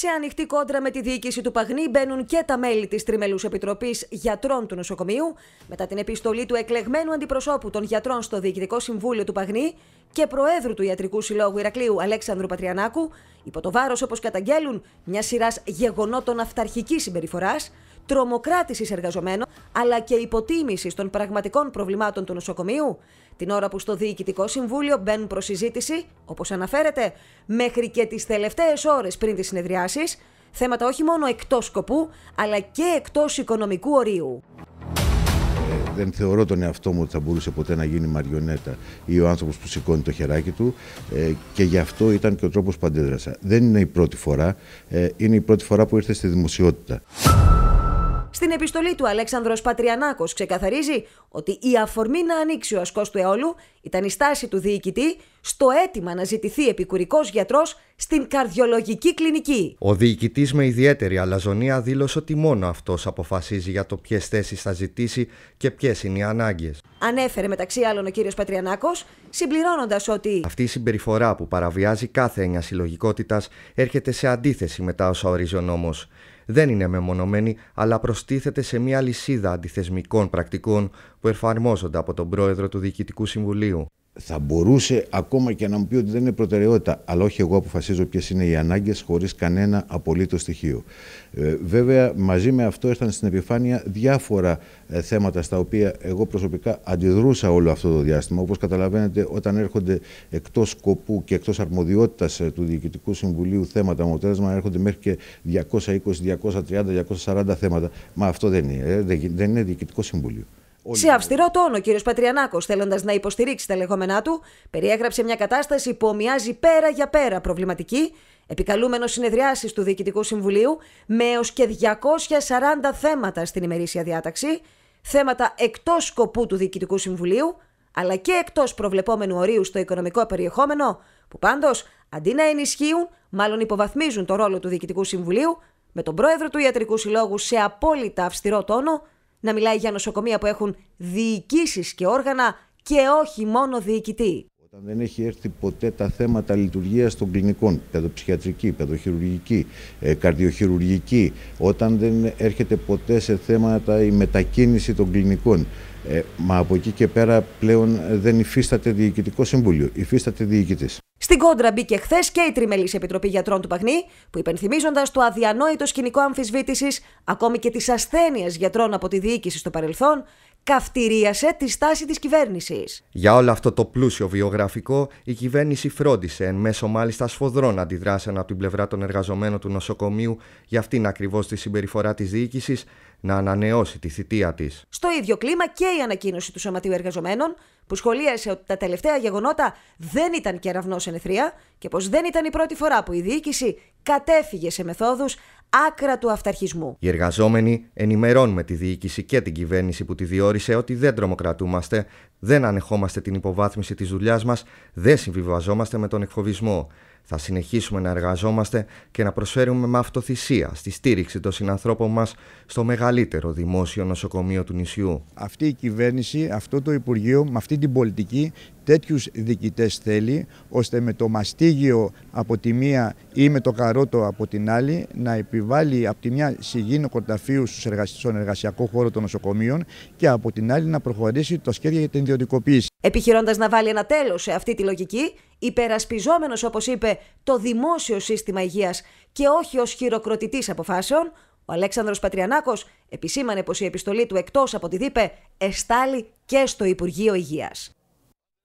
Σε ανοιχτή κόντρα με τη διοίκηση του Παγνή μπαίνουν και τα μέλη της Τριμελούς Επιτροπής Γιατρών του Νοσοκομείου, μετά την επιστολή του εκλεγμένου αντιπροσώπου των γιατρών στο Διοικητικό Συμβούλιο του Παγνή και Προέδρου του Ιατρικού Συλλόγου Ηρακλείου Αλέξανδρου Πατριανάκου, υπό το βάρος, όπως καταγγέλουν, μια σειράς γεγονότων αυταρχικής συμπεριφοράς, τρομοκράτησης εργαζομένων αλλά και υποτίμησης των πραγματικών προβλημάτων του νοσοκομείου. Την ώρα που στο Διοικητικό Συμβούλιο μπαίνουν προς συζήτηση, όπως αναφέρεται, μέχρι και τις τελευταίες ώρες πριν τις συνεδριάσεις, θέματα όχι μόνο εκτός σκοπού, αλλά και εκτός οικονομικού ορίου. Ε, δεν θεωρώ τον εαυτό μου ότι θα μπορούσε ποτέ να γίνει μαριονέτα ή ο άνθρωπος που σηκώνει το χεράκι του ε, και γι' αυτό ήταν και ο τρόπος που αντέδρασα. Δεν είναι η πρώτη φορά, ε, είναι η πρώτη φορά που ήρθε στη δημοσιότητα. Στην επιστολή του, Αλέξανδρος Πατριανάκος ξεκαθαρίζει ότι η αφορμή να ανοίξει ο ασκός του αιώλου ήταν η στάση του διοικητή στο αίτημα να ζητηθεί επικουρικός γιατρός στην καρδιολογική κλινική. Ο διοικητής με ιδιαίτερη αλαζονία δήλωσε ότι μόνο αυτός αποφασίζει για το ποιες θέσεις θα ζητήσει και ποιες είναι οι ανάγκες. Ανέφερε μεταξύ άλλων ο κύριος Πατριανάκος, συμπληρώνοντας ότι. Αυτή η συμπεριφορά που παραβιάζει κάθε έννοια συλλογικότητας έρχεται σε αντίθεση με τα όσα ορίζει ο δεν είναι μεμονωμένη, αλλά προστίθεται σε μια λυσίδα αντιθεσμικών πρακτικών που εφαρμόζονται από τον πρόεδρο του Διοικητικού Συμβουλίου θα μπορούσε ακόμα και να μου πει ότι δεν είναι προτεραιότητα, αλλά όχι εγώ αποφασίζω ποιες είναι οι ανάγκες χωρίς κανένα απολύτω στοιχείο. Ε, βέβαια, μαζί με αυτό ήρθαν στην επιφάνεια διάφορα ε, θέματα στα οποία εγώ προσωπικά αντιδρούσα όλο αυτό το διάστημα. Όπως καταλαβαίνετε, όταν έρχονται εκτός σκοπού και εκτός αρμοδιότητας ε, του Διοικητικού Συμβουλίου θέματα, με αποτέλεσμα έρχονται μέχρι και 220, 230, 240 θέματα. Μα αυτό δεν είναι, ε, δεν είναι Διοικητικό Συμβούλιο σε αυστηρό τόνο, ο κ. Πατριανάκος, θέλοντας να υποστηρίξει τα λεγόμενά του, περιέγραψε μια κατάσταση που ομοιάζει πέρα για πέρα προβληματική, επικαλούμενο συνεδριάσεις του Διοικητικού Συμβουλίου με έως και 240 θέματα στην ημερήσια διάταξη, θέματα εκτός σκοπού του Διοικητικού Συμβουλίου, αλλά και εκτός προβλεπόμενου ορίου στο οικονομικό περιεχόμενο, που πάντως αντί να ενισχύουν, μάλλον υποβαθμίζουν το ρόλο του Διοικητικού Συμβουλίου, με τον πρόεδρο του Ιατρικού Συλλόγου σε απόλυτα αυστηρό τόνο να μιλάει για νοσοκομεία που έχουν διοικήσεις και όργανα και όχι μόνο διοικητή. Όταν δεν έχει έρθει ποτέ τα θέματα λειτουργίας των κλινικών, παιδοψυχιατρική, παιδοχειρουργική, ε, καρδιοχειρουργική, όταν δεν έρχεται ποτέ σε θέματα η μετακίνηση των κλινικών, ε, μα από εκεί και πέρα πλέον δεν υφίσταται διοικητικό συμβούλιο, υφίσταται διοικητής. Στην κόντρα μπήκε χθες και η Τριμελής Επιτροπή Γιατρών του Παγνή, που υπενθυμίζοντας το αδιανόητο σκηνικό αμφισβήτησης ακόμη και της ασθένειας γιατρών από τη διοίκηση στο παρελθόν, καυτηρίασε τη στάση της κυβέρνησης. Για όλο αυτό το πλούσιο βιογραφικό, η κυβέρνηση φρόντισε εν μέσω μάλιστα σφοδρών αντιδράσεων από την πλευρά των εργαζομένων του νοσοκομείου για αυτήν ακριβώς τη συμπεριφορά της διοίκησης να ανανεώσει τη θητεία της. Στο ίδιο κλίμα και η ανακοίνωση του Σωματείου Εργαζομένων που σχολίασε ότι τα τελευταία γεγονότα δεν ήταν κεραυνός ενεθρία και πως δεν ήταν η πρώτη φορά που η διοίκηση κατέφυγε σε μεθόδους άκρα του αυταρχισμού. Οι εργαζόμενοι ενημερώνουν τη διοίκηση και την κυβέρνηση που τη διόρισε ότι δεν τρομοκρατούμαστε, δεν ανεχόμαστε την υποβάθμιση της δουλειάς μας, δεν συμβιβαζόμαστε με τον εκφοβισμό. Θα συνεχίσουμε να εργαζόμαστε και να προσφέρουμε με αυτοθυσία στη στήριξη των συνανθρώπων μας στο μεγαλύτερο δημόσιο νοσοκομείο του νησιού. Αυτή η κυβέρνηση, αυτό το Υπουργείο, με αυτή την πολιτική τέτοιους διοικητές θέλει, ώστε με το μαστίγιο από τη μία ή με το καρότο από την άλλη να επιβάλλει από τη μια συγγύνο κορταφείου στον εργασιακό χώρο των νοσοκομείων και από την άλλη να προχωρήσει το σχέδιο για την ιδιωτικοποίηση. Επιχειρώντας να βάλει ένα τέλος σε αυτή τη λογική, υπερασπιζόμενος, όπως είπε, το δημόσιο σύστημα υγείας και όχι ως χειροκροτητής αποφάσεων, ο Αλέξανδρος Πατριανάκος επισήμανε πως η επιστολή του εκτός από τη ΔΥΠΕ εστάλει και στο Υπουργείο Υγείας.